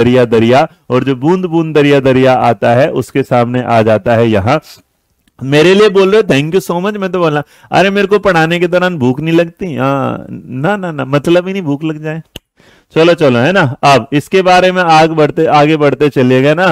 दरिया दरिया और जो बूंद बूंद दरिया दरिया आता है उसके सामने आ जाता है यहाँ मेरे लिए बोल रहे हो थैंक यू सो मच मैं तो बोला अरे मेरे को पढ़ाने के दौरान भूख नहीं लगती हाँ ना ना ना मतलब ही नहीं भूख लग जाए चलो चलो है ना अब इसके बारे में आग बढ़ते आगे बढ़ते चले गए ना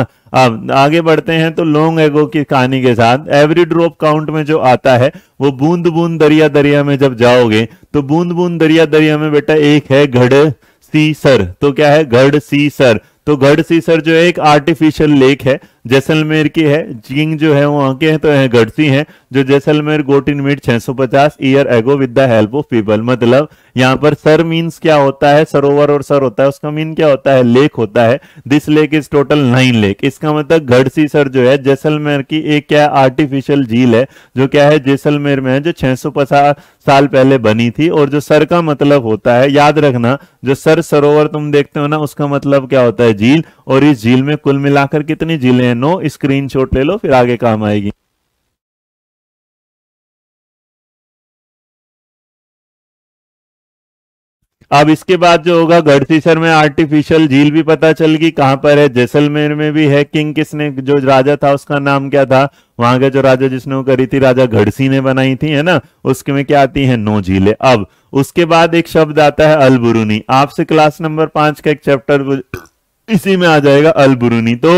अब आगे बढ़ते हैं तो लॉन्ग एगो की कहानी के साथ एवरी ड्रॉप काउंट में जो आता है वो बूंद बूंद दरिया दरिया में जब जाओगे तो बूंद बूंद दरिया दरिया में बेटा एक है घड़ सी सर तो क्या है घड़ सी सर तो सीसर जो है एक आर्टिफिशियल लेक है जैसलमेर की है जिंग जो है वहां के हैं तो है गढ़सी है जो Jaisalmer got in made 650 year ago with the help of people मतलब यहाँ पर सर मीन्स क्या होता है सरोवर और सर होता है उसका मीन क्या होता है लेक होता है this lake is total nine lake इसका मतलब गढ़सी सर जो है जैसलमेर की एक क्या आर्टिफिशियल झील है जो क्या है जैसलमेर में है जो पचास साल पहले बनी थी और जो सर का मतलब होता है याद रखना जो सर सरोवर तुम देखते हो ना उसका मतलब क्या होता है झील और इस झील में कुल मिलाकर कितनी झीलें हैं नो शॉट ले लो फिर आगे काम आएगी अब इसके बाद जो होगा गढ़तीसर में आर्टिफिशियल झील भी पता चल गई कहाँ पर है जैसलमेर में भी है किंग किसने जो राजा था उसका नाम क्या था वहां का जो राजा जिसने वो करी थी राजा घड़सी ने बनाई थी है ना उसके में क्या आती है नौ झीलें अब उसके बाद एक शब्द आता है अलबुरूनी आपसे क्लास नंबर पांच का एक चैप्टर इसी में आ जाएगा अलबुरूनी तो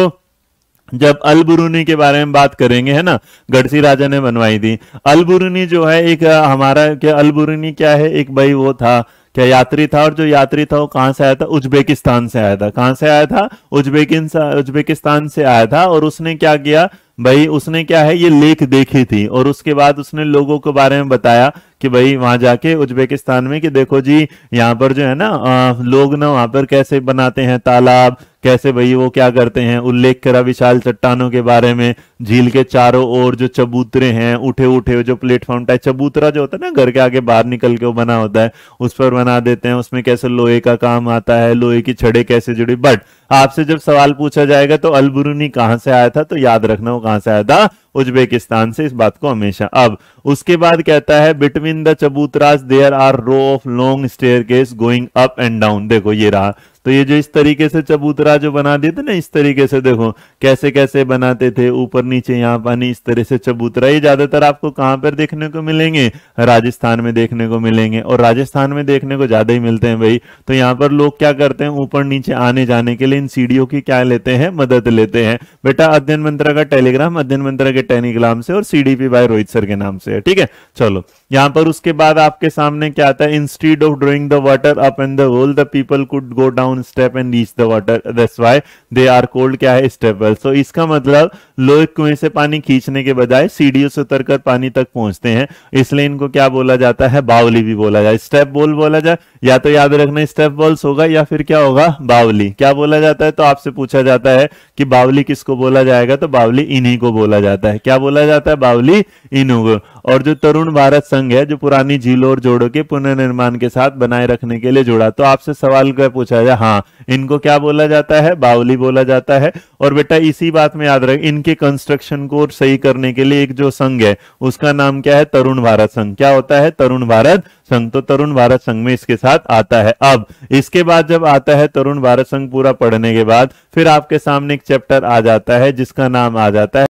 जब अलबुरुनी के बारे में बात करेंगे है ना गढ़सी राजा ने बनवाई थी अलबुरूनी जो है एक हमारा क्या अलबुरुनी क्या है एक भाई वो था क्या यात्री था और जो यात्री था वो कहां से आया था उज्बेकिस्तान से आया था कहां से आया था उज्बेकिन उज्बेकिस्तान से आया था और उसने क्या किया भाई उसने क्या है ये लेख देखी थी और उसके बाद उसने लोगों के बारे में बताया कि भाई वहां जाके उज्बेकिस्तान में कि देखो जी यहाँ पर जो है ना आ, लोग ना वहां पर कैसे बनाते हैं तालाब कैसे भाई वो क्या करते हैं उल्लेख करा विशाल चट्टानों के बारे में झील के चारों ओर जो चबूतरे हैं उठे उठे जो प्लेटफॉर्म टाइप चबूतरा जो होता है ना घर के आगे बाहर निकल के वो बना होता है उस पर बना देते हैं उसमें कैसे लोहे का काम आता है लोहे की छड़े कैसे जुड़ी बट आपसे जब सवाल पूछा जाएगा तो अलबरूनी कहाँ से आया था तो याद रखना वो कहाँ से आया था उज्बेकिस्तान से इस बात को हमेशा अब उसके बाद कहता है बिटवीन द चबूतराज there are row of long staircase going up and down देखो ये रहा तो ये जो इस तरीके से चबूतरा जो बना दिए थे ना इस तरीके से देखो कैसे कैसे बनाते थे ऊपर नीचे यहाँ पानी इस तरह से चबूतरा ये ज्यादातर आपको कहाँ पर देखने को मिलेंगे राजस्थान में देखने को मिलेंगे और राजस्थान में देखने को ज्यादा ही मिलते हैं भाई तो यहाँ पर लोग क्या करते हैं ऊपर नीचे आने जाने के लिए इन सीढ़ियों की क्या लेते हैं मदद लेते हैं बेटा अध्ययन मंत्रा का टेलीग्राम अध्ययन मंत्रा के टेलीग्राम से और सीडीपी बाय रोहित सर के नाम से है ठीक है चलो यहाँ पर उसके बाद आपके सामने क्या आता है institute of drawing the water up and the whole the people could go down down step and reach the water thus why they are cold क्या है स्टेबल सो so, इसका मतलब लोग कुएं से पानी खींचने के बजाय सीढ़ियों से उतरकर पानी तक पहुंचते हैं इसलिए इनको क्या बोला जाता है बावली भी बोला जाए स्टेप बोल बोला जाए या तो याद रखना स्टेप बॉल्स होगा या फिर क्या होगा बावली क्या बोला जाता है तो आपसे पूछा जाता है कि बावली किसको बोला जाएगा तो बावली इन्हीं को बोला जाता है क्या बोला जाता है बावली इन्हों को और जो तरुण भारत संघ है जो पुरानी झीलों और जोड़ों के पुनर्निर्माण के साथ बनाए रखने के लिए जुड़ा तो आपसे सवाल क्या पूछा जाए हाँ इनको क्या बोला जाता है बावली बोला जाता है और बेटा इसी बात में याद रख इनके कंस्ट्रक्शन को सही करने के लिए एक जो संघ है उसका नाम क्या है तरुण भारत संघ क्या होता है तरुण भारत संघ तो तरुण भारत संघ में इसके साथ आता है अब इसके बाद जब आता है तरुण भारत संघ पूरा पढ़ने के बाद फिर आपके सामने एक चैप्टर आ जाता है जिसका नाम आ जाता है